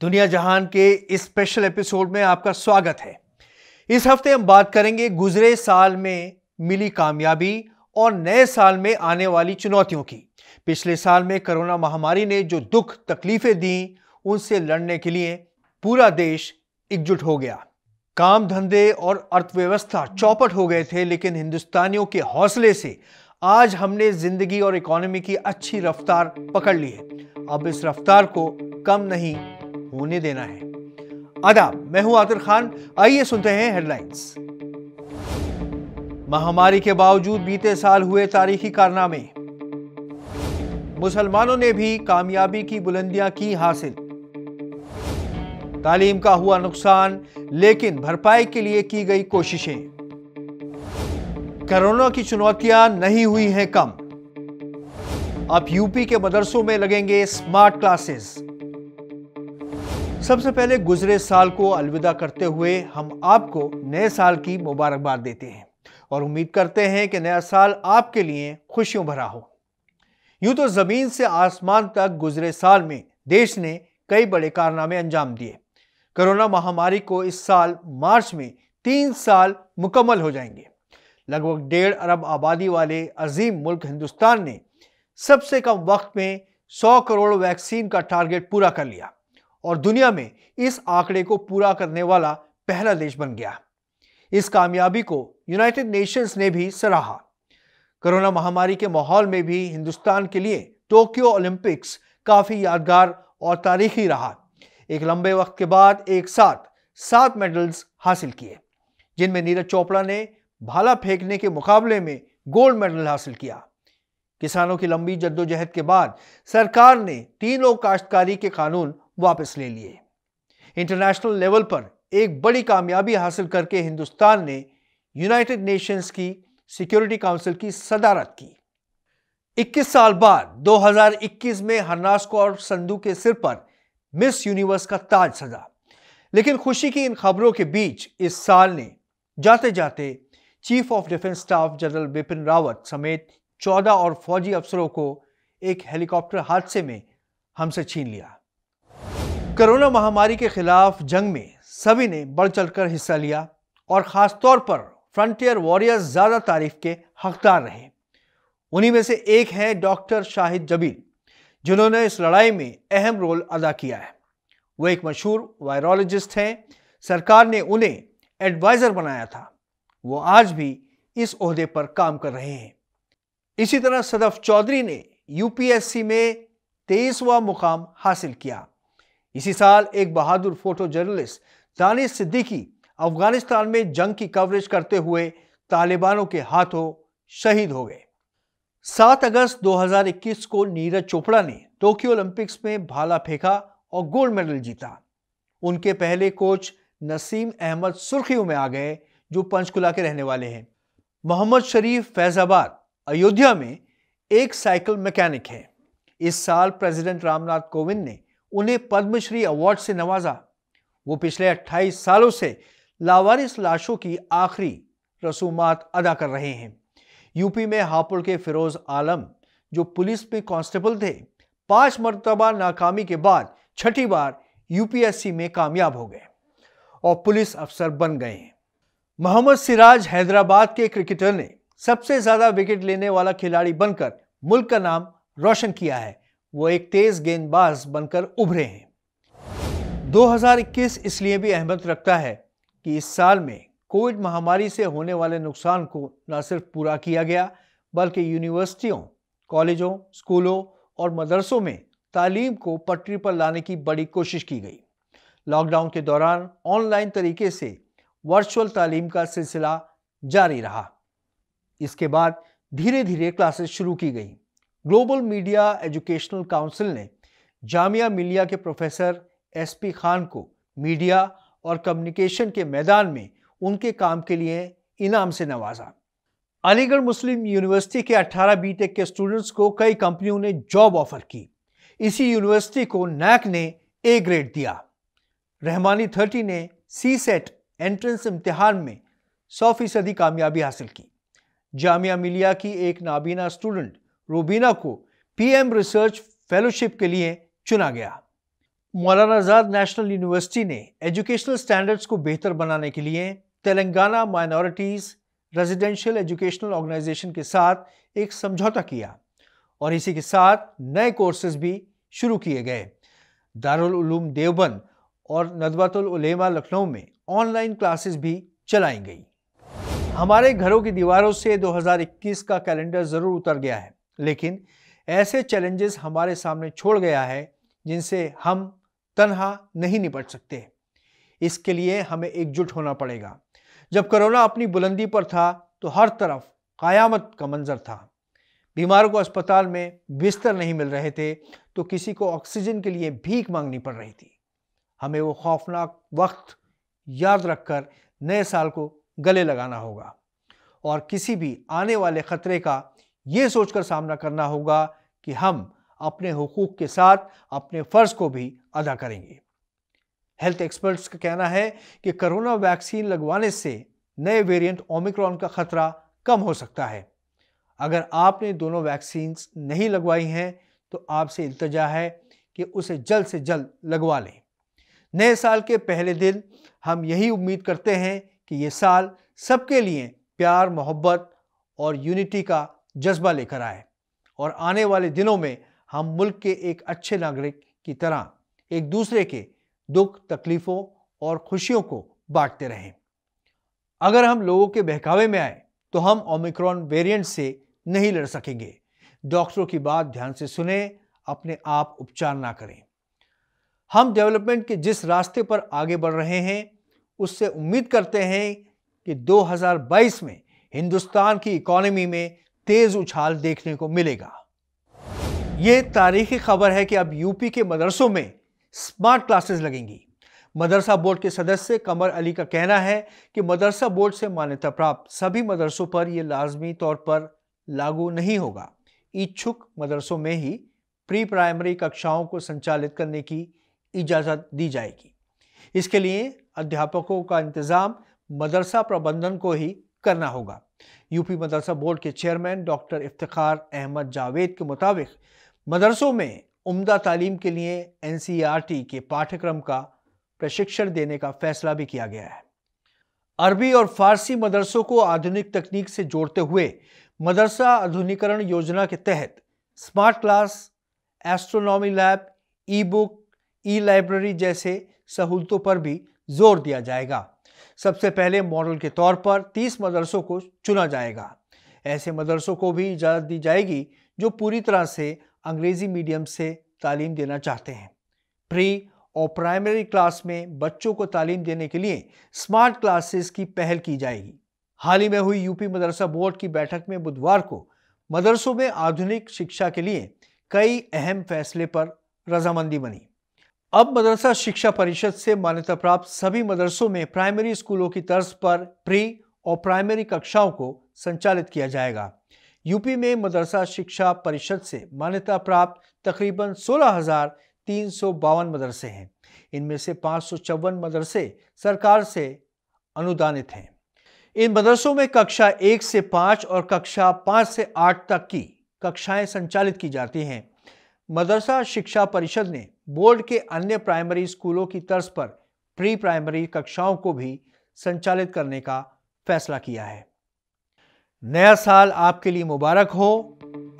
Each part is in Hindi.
दुनिया जहान के इस स्पेशल एपिसोड में आपका स्वागत है इस हफ्ते हम बात करेंगे गुजरे साल में मिली कामयाबी और नए साल में आने वाली चुनौतियों की पिछले साल में कोरोना महामारी ने जो दुख तकलीफें दी उनसे लड़ने के लिए पूरा देश एकजुट हो गया काम धंधे और अर्थव्यवस्था चौपट हो गए थे लेकिन हिंदुस्तानियों के हौसले से आज हमने जिंदगी और इकोनॉमी की अच्छी रफ्तार पकड़ ली है अब इस रफ्तार को कम नहीं होने देना है अदा मैं हूं आतिर खान आइए सुनते हैं हेडलाइंस महामारी के बावजूद बीते साल हुए तारीखी कारनामे मुसलमानों ने भी कामयाबी की बुलंदियां की हासिल तालीम का हुआ नुकसान लेकिन भरपाई के लिए की गई कोशिशें कोरोना की चुनौतियां नहीं हुई हैं कम अब यूपी के मदरसों में लगेंगे स्मार्ट क्लासेस सबसे पहले गुजरे साल को अलविदा करते हुए हम आपको नए साल की मुबारकबाद देते हैं और उम्मीद करते हैं कि नया साल आपके लिए खुशियों भरा हो यूं तो ज़मीन से आसमान तक गुजरे साल में देश ने कई बड़े कारनामे अंजाम दिए कोरोना महामारी को इस साल मार्च में तीन साल मुकम्मल हो जाएंगे लगभग डेढ़ अरब आबादी वाले अजीम मुल्क हिंदुस्तान ने सबसे कम वक्त में 100 करोड़ वैक्सीन का टारगेट पूरा कर लिया और दुनिया में इस आंकड़े को पूरा करने वाला पहला देश बन गया इस कामयाबी को यूनाइटेड नेशंस ने भी सराहा कोरोना महामारी के माहौल में भी हिंदुस्तान के लिए टोक्यो ओलंपिक्स काफी यादगार और तारीखी रहा एक लंबे वक्त के बाद एक साथ सात मेडल्स हासिल किए जिनमें नीरज चोपड़ा ने भाला फेंकने के मुकाबले में गोल्ड मेडल हासिल किया किसानों की लंबी जद्दोजहद के बाद सरकार ने तीनों काश्तकारी के कानून वापस ले लिए इंटरनेशनल लेवल पर एक बड़ी कामयाबी हासिल करके हिंदुस्तान ने यूनाइटेड नेशंस की सिक्योरिटी काउंसिल की सदारत की 21 साल बाद 2021 में हरनास को और संधू के सिर पर मिस यूनिवर्स का ताज सजा लेकिन खुशी की इन खबरों के बीच इस साल ने जाते जाते chief of defence staff general Bipin Rawat समेत 14 और फौजी अफसरों को एक हेलीकॉप्टर हादसे में हमसे छीन लिया कोरोना महामारी के खिलाफ जंग में सभी ने बढ़ चढ़कर हिस्सा लिया और ख़ास तौर पर फ्रंटियर वॉरियर्स ज़्यादा तारीफ के हकदार रहे उन्हीं में से एक है डॉक्टर शाहिद जबीर जिन्होंने इस लड़ाई में अहम रोल अदा किया है वो एक मशहूर वायरोलॉजिस्ट हैं सरकार ने उन्हें एडवाइज़र बनाया था वो आज भी इस अहदे पर काम कर रहे हैं इसी तरह सदफ चौधरी ने यूपीएससी में तेईसवा मुकाम हासिल किया इसी साल एक बहादुर फोटो जर्नलिस्ट दानिश सिद्दीकी अफगानिस्तान में जंग की कवरेज करते हुए तालिबानों के हाथों शहीद हो गए 7 अगस्त 2021 को नीरज चोपड़ा ने टोक्यो ओलंपिक्स में भाला फेंका और गोल्ड मेडल जीता उनके पहले कोच नसीम अहमद सुर्खियों में आ गए जो पंचकुला के रहने वाले हैं मोहम्मद शरीफ फैजाबाद अयोध्या में एक साइकिल मैकेनिक है इस साल प्रेसिडेंट रामनाथ कोविंद ने उन्हें पद्मश्री अवार्ड से नवाजा वो पिछले 28 सालों से लावारिस लाशों की आखिरी रसूमात अदा कर रहे हैं यूपी में हापुड़ के फिरोज आलम जो पुलिस में कांस्टेबल थे पांच मरतबा नाकामी के बाद छठी बार यूपीएससी में कामयाब हो गए और पुलिस अफसर बन गए हैं मोहम्मद सिराज हैदराबाद के क्रिकेटर ने सबसे ज्यादा विकेट लेने वाला खिलाड़ी बनकर मुल्क का नाम रोशन किया है वो एक तेज गेंदबाज बनकर उभरे हैं 2021 इसलिए भी अहमियत रखता है कि इस साल में कोविड महामारी से होने वाले नुकसान को न सिर्फ पूरा किया गया बल्कि यूनिवर्सिटियों कॉलेजों स्कूलों और मदरसों में तालीम को पटरी पर लाने की बड़ी कोशिश की गई लॉकडाउन के दौरान ऑनलाइन तरीके से वर्चुअल तालीम का सिलसिला जारी रहा इसके बाद धीरे धीरे क्लासेस शुरू की गई ग्लोबल मीडिया एजुकेशनल काउंसिल ने जामिया मिलिया के प्रोफेसर एसपी खान को मीडिया और कम्युनिकेशन के मैदान में उनके काम के लिए इनाम से नवाजा अलीगढ़ मुस्लिम यूनिवर्सिटी के 18 बीटेक के स्टूडेंट्स को कई कंपनियों ने जॉब ऑफर की इसी यूनिवर्सिटी को नैक ने ए ग्रेड दिया रहमानी थर्टी ने सी सेट एंट्रेंस इम्तिहान में सौ फीसदी कामयाबी हासिल की जामिया मिलिया की एक नाबीना स्टूडेंट रूबीना को पीएम रिसर्च फेलोशिप के लिए चुना गया मौलाना आजाद नेशनल यूनिवर्सिटी ने एजुकेशनल स्टैंडर्ड्स को बेहतर बनाने के लिए Telangana minorities residential educational organisation के साथ एक समझौता किया और इसी के साथ नए कोर्सेज भी शुरू किए गए दारुल उलूम देवबंद और नदवातुल उलेमा लखनऊ में ऑनलाइन क्लासेस भी चलाई गई हमारे घरों की दीवारों से 2021 का कैलेंडर ज़रूर उतर गया है लेकिन ऐसे चैलेंजेस हमारे सामने छोड़ गया है जिनसे हम तनहा नहीं निपट सकते इसके लिए हमें एकजुट होना पड़ेगा जब कोरोना अपनी बुलंदी पर था तो हर तरफ क़यामत का मंजर था बीमारों को अस्पताल में बिस्तर नहीं मिल रहे थे तो किसी को ऑक्सीजन के लिए भीख मांगनी पड़ रही थी हमें वो खौफनाक वक्त याद रखकर नए साल को गले लगाना होगा और किसी भी आने वाले ख़तरे का ये सोचकर सामना करना होगा कि हम अपने हकूक़ के साथ अपने फ़र्ज़ को भी अदा करेंगे हेल्थ एक्सपर्ट्स का कहना है कि कोरोना वैक्सीन लगवाने से नए वेरिएंट ओमिक्रॉन का ख़तरा कम हो सकता है अगर आपने दोनों वैक्सीन नहीं लगवाई हैं तो आपसे इल्तजा है कि उसे जल्द से जल्द लगवा लें नए साल के पहले दिन हम यही उम्मीद करते हैं कि ये साल सबके लिए प्यार मोहब्बत और यूनिटी का जज्बा लेकर आए और आने वाले दिनों में हम मुल्क के एक अच्छे नागरिक की तरह एक दूसरे के दुख तकलीफ़ों और खुशियों को बांटते रहें अगर हम लोगों के बहकावे में आए तो हम ओमिक्रॉन वेरिएंट से नहीं लड़ सकेंगे डॉक्टरों की बात ध्यान से सुने अपने आप उपचार ना करें हम डेवलपमेंट के जिस रास्ते पर आगे बढ़ रहे हैं उससे उम्मीद करते हैं कि 2022 में हिंदुस्तान की इकोनॉमी में तेज उछाल देखने को मिलेगा यह तारीखी खबर है कि अब यूपी के मदरसों में स्मार्ट क्लासेस लगेंगी मदरसा बोर्ड के सदस्य कमर अली का कहना है कि मदरसा बोर्ड से मान्यता प्राप्त सभी मदरसों पर यह लाजमी तौर पर लागू नहीं होगा इच्छुक मदरसों में ही प्री प्राइमरी कक्षाओं को संचालित करने की इजाज़त दी जाएगी इसके लिए अध्यापकों का इंतज़ाम मदरसा प्रबंधन को ही करना होगा यूपी मदरसा बोर्ड के चेयरमैन डॉक्टर इफ्तार अहमद जावेद के मुताबिक मदरसों में उम्दा तालीम के लिए एन के पाठ्यक्रम का प्रशिक्षण देने का फैसला भी किया गया है अरबी और फारसी मदरसों को आधुनिक तकनीक से जोड़ते हुए मदरसा आधुनिकरण योजना के तहत smart class astronomy lab e book e library जैसे सहूलतों पर भी जोर दिया जाएगा सबसे पहले मॉडल के तौर पर 30 मदरसों को चुना जाएगा ऐसे मदरसों को भी इजाज़त दी जाएगी जो पूरी तरह से अंग्रेज़ी मीडियम से तालीम देना चाहते हैं प्री और प्राइमरी क्लास में बच्चों को तालीम देने के लिए स्मार्ट क्लासेस की पहल की जाएगी हाल ही में हुई यूपी मदरसा बोर्ड की बैठक में बुधवार को मदरसों में आधुनिक शिक्षा के लिए कई अहम फैसले पर रजामंदी बनी अब मदरसा शिक्षा परिषद से मान्यता प्राप्त सभी मदरसों में प्राइमरी स्कूलों की तर्ज पर प्री और प्राइमरी कक्षाओं को संचालित किया जाएगा यूपी में मदरसा शिक्षा परिषद से मान्यता प्राप्त तकरीबन सोलह हजार तीन सौ बावन मदरसे हैं इनमें से पाँच सौ चौवन मदरसे सरकार से अनुदानित हैं इन मदरसों में कक्षा एक से पाँच और कक्षा पाँच से आठ तक की कक्षाएं संचालित की जाती हैं मदरसा शिक्षा परिषद ने बोर्ड के अन्य प्राइमरी स्कूलों की तर्ज पर प्री प्राइमरी कक्षाओं को भी संचालित करने का फैसला किया है नया साल आपके लिए मुबारक हो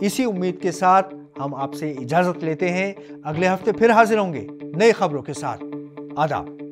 इसी उम्मीद के साथ हम आपसे इजाजत लेते हैं अगले हफ्ते फिर हाजिर होंगे नई खबरों के साथ आदाब